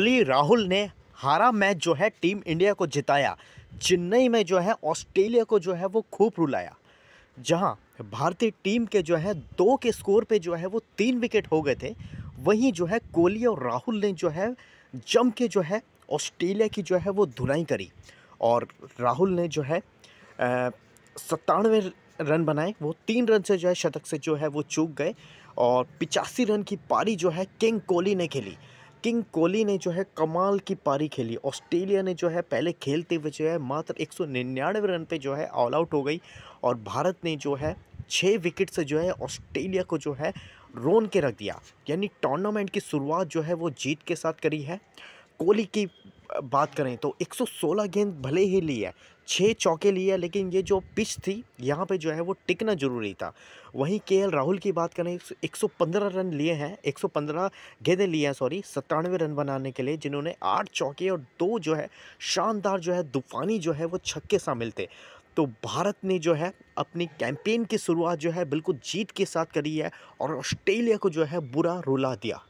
कोहली राहुल ने हारा मैच जो है टीम इंडिया को जिताया चेन्नई में जो है ऑस्ट्रेलिया को जो है वो खूब रुलाया जहां भारतीय टीम के जो है दो के स्कोर पे जो है वो तीन विकेट हो गए थे वहीं जो है कोहली और राहुल ने जो है जम के जो है ऑस्ट्रेलिया की जो है वो धुनाई करी और राहुल ने जो है सत्तानवे रन बनाए वो तीन रन से जो है शतक से जो है वो चूक गए और पिचासी रन की पारी जो है किंग कोहली ने खेली किंग कोहली ने जो है कमाल की पारी खेली ऑस्ट्रेलिया ने जो है पहले खेलते हुए जो है मात्र एक रन पे जो है ऑल आउट हो गई और भारत ने जो है छः विकेट से जो है ऑस्ट्रेलिया को जो है रोन के रख दिया यानी टूर्नामेंट की शुरुआत जो है वो जीत के साथ करी है कोहली की बात करें तो 116 गेंद भले ही ली है छः चौके लिए लेकिन ये जो पिच थी यहाँ पे जो है वो टिकना ज़रूरी था वहीं के राहुल की बात करें 115 रन लिए हैं 115 गेंदें लिए हैं सॉरी सत्तानवे रन बनाने के लिए जिन्होंने आठ चौके और दो जो है शानदार जो है तूफानी जो है वो छक्के शामिल थे तो भारत ने जो है अपनी कैंपेन की शुरुआत जो है बिल्कुल जीत के साथ करी है और ऑस्ट्रेलिया को जो है बुरा रुला दिया